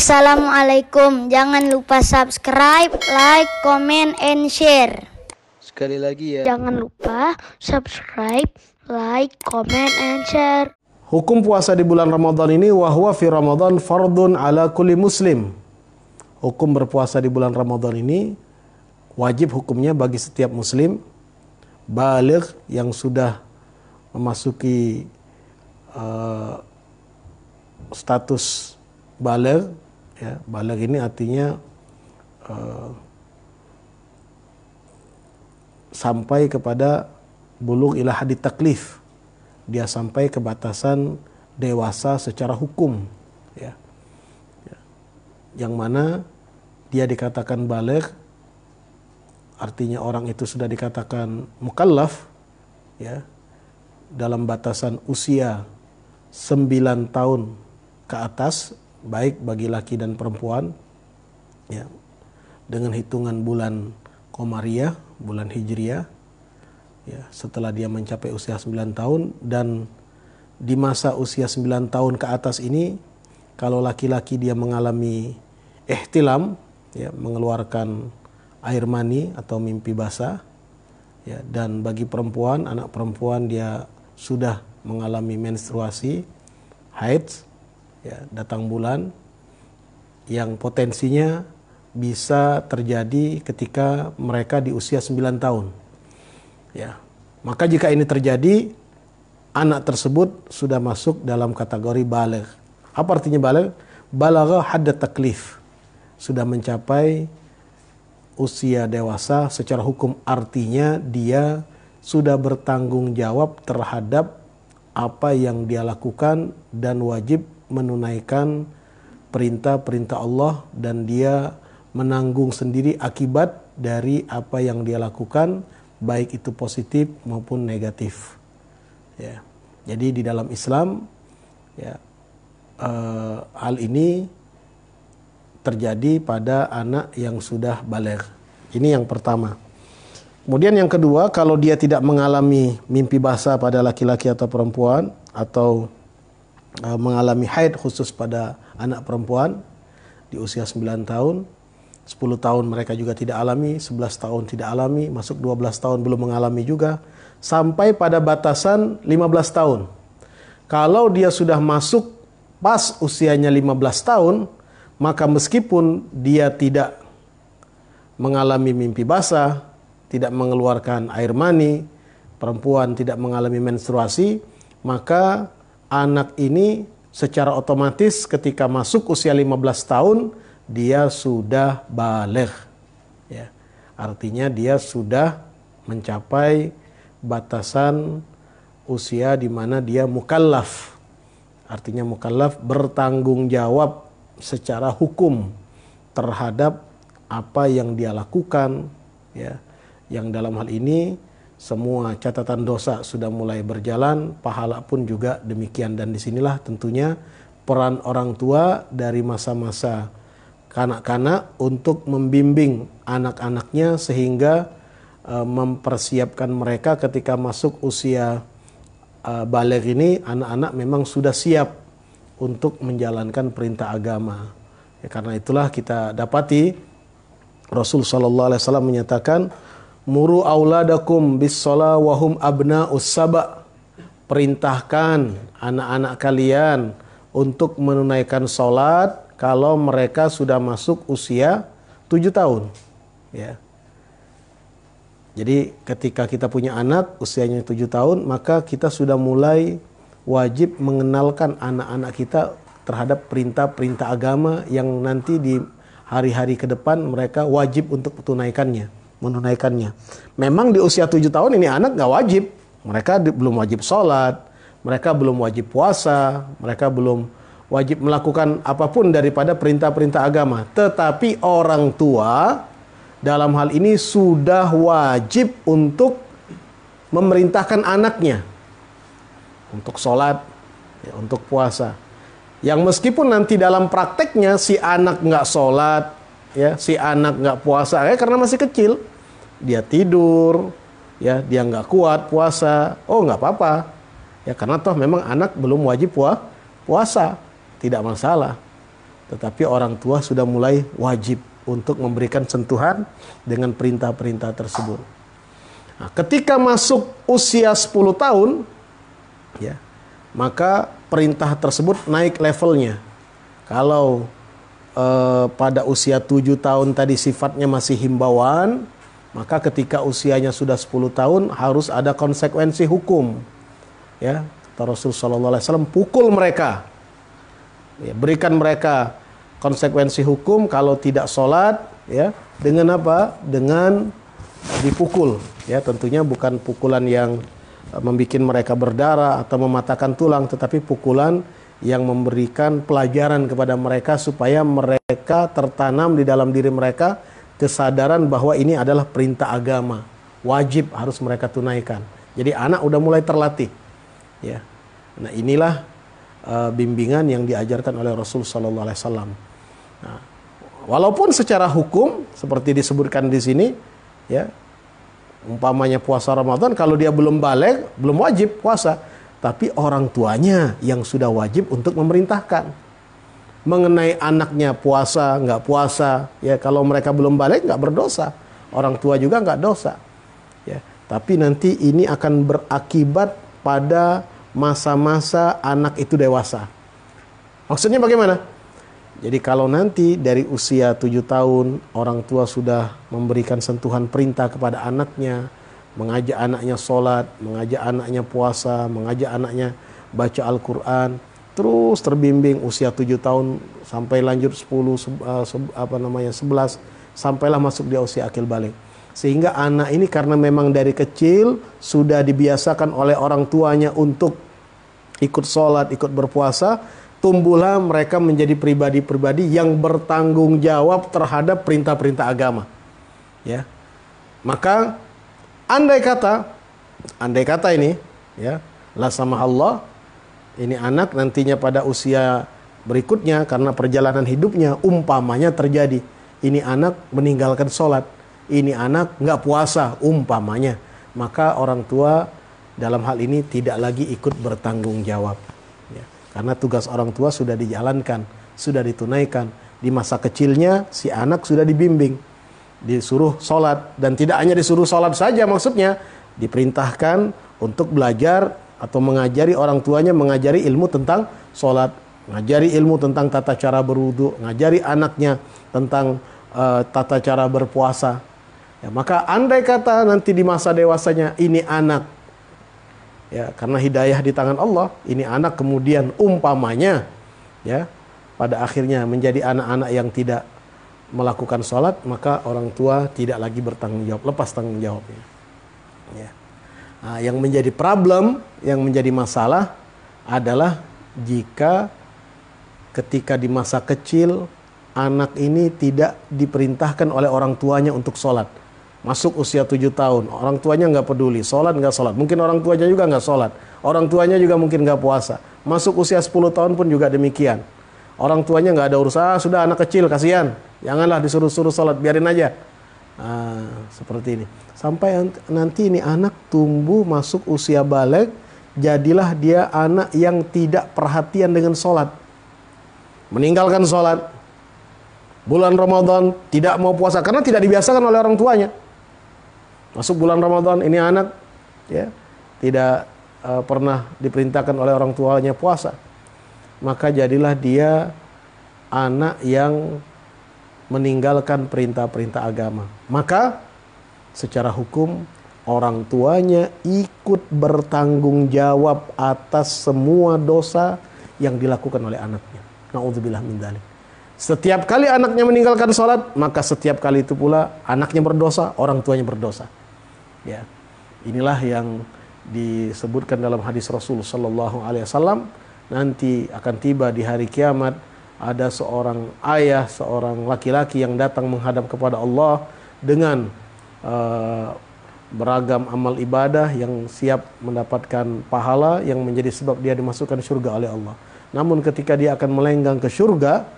Assalamualaikum. Jangan lupa subscribe, like, comment, and share. Sekali lagi ya. Jangan lupa subscribe, like, comment, and share. Hukum puasa di bulan Ramadan ini wahwa fi Ramadan fardun ala kulli muslim. Hukum berpuasa di bulan Ramadan ini wajib hukumnya bagi setiap muslim balik yang sudah memasuki uh, status balik Ya, balak ini artinya uh, sampai kepada buluk ilah di taklif. Dia sampai ke batasan dewasa secara hukum. Ya. ya. Yang mana dia dikatakan balik artinya orang itu sudah dikatakan mukallaf ya dalam batasan usia 9 tahun ke atas baik bagi laki dan perempuan ya dengan hitungan bulan komariah bulan hijriah ya setelah dia mencapai usia 9 tahun dan di masa usia 9 tahun ke atas ini kalau laki-laki dia mengalami ehtilam, ya mengeluarkan air mani atau mimpi basah ya dan bagi perempuan anak perempuan dia sudah mengalami menstruasi haid ya, datang bulan yang potensinya bisa terjadi ketika mereka di usia 9 tahun. Ya. Maka jika ini terjadi, anak tersebut sudah masuk dalam kategori balik. Apa artinya balik? Balaga haddat taklif. Sudah mencapai usia dewasa secara hukum artinya dia sudah bertanggung jawab terhadap apa yang dia lakukan dan wajib menunaikan perintah-perintah Allah dan dia menanggung sendiri akibat dari apa yang dia lakukan baik itu positif maupun negatif. Ya. Jadi di dalam Islam ya eh, hal ini terjadi pada anak yang sudah balik. Ini yang pertama. Kemudian yang kedua, kalau dia tidak mengalami mimpi basah pada laki-laki atau perempuan atau uh, mengalami haid khusus pada anak perempuan di usia 9 tahun 10 tahun mereka juga tidak alami 11 tahun tidak alami masuk 12 tahun belum mengalami juga sampai pada batasan 15 tahun kalau dia sudah masuk pas usianya 15 tahun maka meskipun dia tidak mengalami mimpi basah tidak mengeluarkan air mani perempuan tidak mengalami menstruasi maka anak ini secara otomatis ketika masuk usia 15 tahun dia sudah baligh ya artinya dia sudah mencapai batasan usia di mana dia mukallaf artinya mukallaf bertanggung jawab secara hukum terhadap apa yang dia lakukan ya yang dalam hal ini semua catatan dosa sudah mulai berjalan, pahala pun juga demikian. Dan disinilah tentunya peran orang tua dari masa-masa kanak-kanak untuk membimbing anak-anaknya sehingga uh, mempersiapkan mereka ketika masuk usia uh, balik ini anak-anak memang sudah siap untuk menjalankan perintah agama. Ya, karena itulah kita dapati Rasul Shallallahu Alaihi Wasallam menyatakan muru auladakum bis wahum abna usaba perintahkan anak-anak kalian untuk menunaikan sholat kalau mereka sudah masuk usia tujuh tahun ya jadi ketika kita punya anak usianya tujuh tahun maka kita sudah mulai wajib mengenalkan anak-anak kita terhadap perintah-perintah agama yang nanti di hari-hari ke depan mereka wajib untuk tunaikannya menunaikannya. Memang di usia tujuh tahun ini anak nggak wajib. Mereka di, belum wajib sholat, mereka belum wajib puasa, mereka belum wajib melakukan apapun daripada perintah-perintah agama. Tetapi orang tua dalam hal ini sudah wajib untuk memerintahkan anaknya untuk sholat, ya, untuk puasa. Yang meskipun nanti dalam prakteknya si anak nggak sholat, ya si anak nggak puasa ya karena masih kecil dia tidur ya dia nggak kuat puasa oh nggak apa-apa ya karena toh memang anak belum wajib puah, puasa tidak masalah tetapi orang tua sudah mulai wajib untuk memberikan sentuhan dengan perintah-perintah tersebut nah, ketika masuk usia 10 tahun ya maka perintah tersebut naik levelnya kalau Eh, pada usia tujuh tahun tadi sifatnya masih himbauan, maka ketika usianya sudah sepuluh tahun harus ada konsekuensi hukum. Ya, kata Rasul sallallahu alaihi wasallam pukul mereka. Ya, berikan mereka konsekuensi hukum kalau tidak sholat ya dengan apa dengan dipukul ya tentunya bukan pukulan yang eh, membuat mereka berdarah atau mematahkan tulang tetapi pukulan yang memberikan pelajaran kepada mereka supaya mereka tertanam di dalam diri mereka kesadaran bahwa ini adalah perintah agama wajib harus mereka tunaikan jadi anak udah mulai terlatih ya nah inilah uh, bimbingan yang diajarkan oleh Rasul Shallallahu Alaihi Wasallam nah, walaupun secara hukum seperti disebutkan di sini ya umpamanya puasa Ramadan kalau dia belum balik belum wajib puasa tapi orang tuanya yang sudah wajib untuk memerintahkan mengenai anaknya puasa nggak puasa ya kalau mereka belum balik nggak berdosa orang tua juga nggak dosa ya tapi nanti ini akan berakibat pada masa-masa anak itu dewasa maksudnya bagaimana jadi kalau nanti dari usia tujuh tahun orang tua sudah memberikan sentuhan perintah kepada anaknya mengajak anaknya sholat, mengajak anaknya puasa, mengajak anaknya baca Al-Quran, terus terbimbing usia tujuh tahun sampai lanjut sepuluh eh, apa namanya sebelas sampailah masuk di usia akil balik. Sehingga anak ini karena memang dari kecil sudah dibiasakan oleh orang tuanya untuk ikut sholat, ikut berpuasa, tumbuhlah mereka menjadi pribadi-pribadi yang bertanggung jawab terhadap perintah-perintah agama. Ya. Maka Andai kata, andai kata ini, ya, la sama Allah, ini anak nantinya pada usia berikutnya karena perjalanan hidupnya umpamanya terjadi. Ini anak meninggalkan sholat, ini anak nggak puasa umpamanya. Maka orang tua dalam hal ini tidak lagi ikut bertanggung jawab. Ya. Karena tugas orang tua sudah dijalankan, sudah ditunaikan. Di masa kecilnya si anak sudah dibimbing disuruh sholat dan tidak hanya disuruh sholat saja maksudnya diperintahkan untuk belajar atau mengajari orang tuanya mengajari ilmu tentang sholat mengajari ilmu tentang tata cara berwudu mengajari anaknya tentang uh, tata cara berpuasa ya, maka andai kata nanti di masa dewasanya ini anak ya karena hidayah di tangan Allah ini anak kemudian umpamanya ya pada akhirnya menjadi anak-anak yang tidak melakukan sholat maka orang tua tidak lagi bertanggung jawab lepas tanggung jawabnya ya. nah, yang menjadi problem yang menjadi masalah adalah jika ketika di masa kecil anak ini tidak diperintahkan oleh orang tuanya untuk sholat masuk usia tujuh tahun orang tuanya nggak peduli sholat nggak sholat mungkin orang tuanya juga nggak sholat orang tuanya juga mungkin nggak puasa masuk usia sepuluh tahun pun juga demikian orang tuanya nggak ada urusan ah, sudah anak kecil kasihan Janganlah disuruh-suruh sholat, biarin aja. Nah, seperti ini. Sampai nanti ini anak tumbuh masuk usia balik, jadilah dia anak yang tidak perhatian dengan sholat. Meninggalkan sholat. Bulan Ramadan tidak mau puasa karena tidak dibiasakan oleh orang tuanya. Masuk bulan Ramadan ini anak ya tidak uh, pernah diperintahkan oleh orang tuanya puasa. Maka jadilah dia anak yang meninggalkan perintah-perintah agama. Maka secara hukum orang tuanya ikut bertanggung jawab atas semua dosa yang dilakukan oleh anaknya. Nauzubillah min dalik. Setiap kali anaknya meninggalkan sholat, maka setiap kali itu pula anaknya berdosa, orang tuanya berdosa. Ya, inilah yang disebutkan dalam hadis Rasul saw. Alaihi Wasallam nanti akan tiba di hari kiamat ada seorang ayah, seorang laki-laki yang datang menghadap kepada Allah dengan uh, beragam amal ibadah yang siap mendapatkan pahala yang menjadi sebab dia dimasukkan surga oleh Allah. Namun ketika dia akan melenggang ke surga,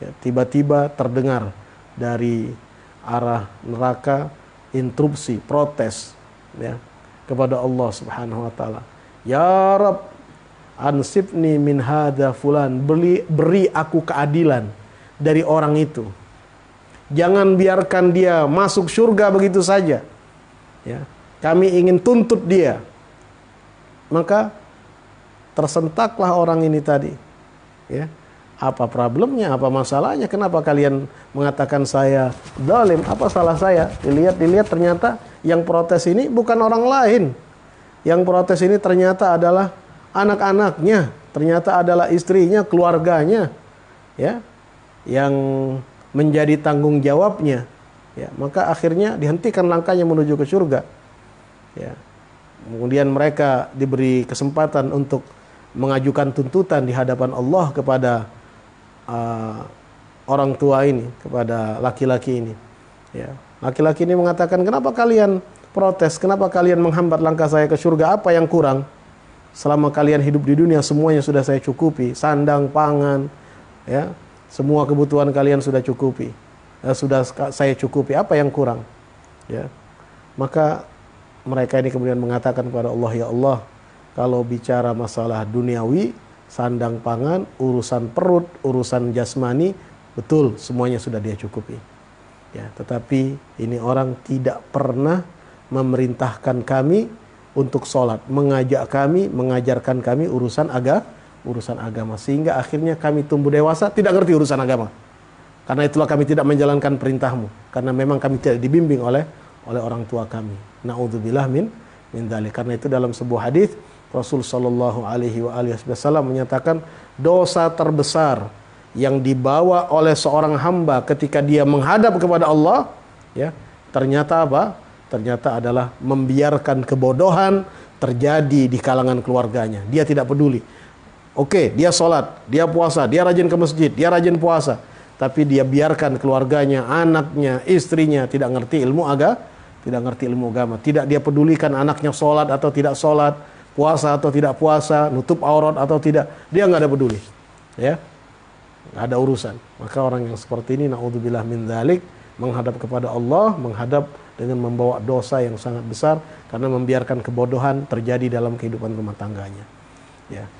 ya, tiba-tiba ya, terdengar dari arah neraka interupsi, protes ya kepada Allah Subhanahu wa taala. Ya Rabb ansibni min hadza fulan beri, beri aku keadilan dari orang itu jangan biarkan dia masuk surga begitu saja ya kami ingin tuntut dia maka tersentaklah orang ini tadi ya apa problemnya apa masalahnya kenapa kalian mengatakan saya dolim apa salah saya dilihat dilihat ternyata yang protes ini bukan orang lain yang protes ini ternyata adalah anak-anaknya, ternyata adalah istrinya, keluarganya, ya, yang menjadi tanggung jawabnya. Ya, maka akhirnya dihentikan langkahnya menuju ke surga. Ya. Kemudian mereka diberi kesempatan untuk mengajukan tuntutan di hadapan Allah kepada uh, orang tua ini, kepada laki-laki ini. Ya. Laki-laki ini mengatakan, kenapa kalian protes? Kenapa kalian menghambat langkah saya ke surga? Apa yang kurang? selama kalian hidup di dunia semuanya sudah saya cukupi, sandang, pangan, ya, semua kebutuhan kalian sudah cukupi. Ya, sudah saya cukupi, apa yang kurang? Ya. Maka mereka ini kemudian mengatakan kepada Allah, "Ya Allah, kalau bicara masalah duniawi, sandang pangan, urusan perut, urusan jasmani, betul semuanya sudah dia cukupi." Ya, tetapi ini orang tidak pernah memerintahkan kami untuk sholat, mengajak kami, mengajarkan kami urusan agama, urusan agama sehingga akhirnya kami tumbuh dewasa tidak ngerti urusan agama. Karena itulah kami tidak menjalankan perintahmu karena memang kami tidak dibimbing oleh oleh orang tua kami. Nauzubillah min min dalik. Karena itu dalam sebuah hadis Rasul Shallallahu Alaihi Wasallam menyatakan dosa terbesar yang dibawa oleh seorang hamba ketika dia menghadap kepada Allah, ya ternyata apa? ternyata adalah membiarkan kebodohan terjadi di kalangan keluarganya. Dia tidak peduli. Oke, dia sholat, dia puasa, dia rajin ke masjid, dia rajin puasa. Tapi dia biarkan keluarganya, anaknya, istrinya tidak ngerti ilmu agama, tidak ngerti ilmu agama. Tidak dia pedulikan anaknya sholat atau tidak sholat, puasa atau tidak puasa, nutup aurat atau tidak. Dia nggak ada peduli. Ya, nggak ada urusan. Maka orang yang seperti ini, naudzubillah min dzalik, menghadap kepada Allah, menghadap dengan membawa dosa yang sangat besar karena membiarkan kebodohan terjadi dalam kehidupan rumah tangganya. Ya.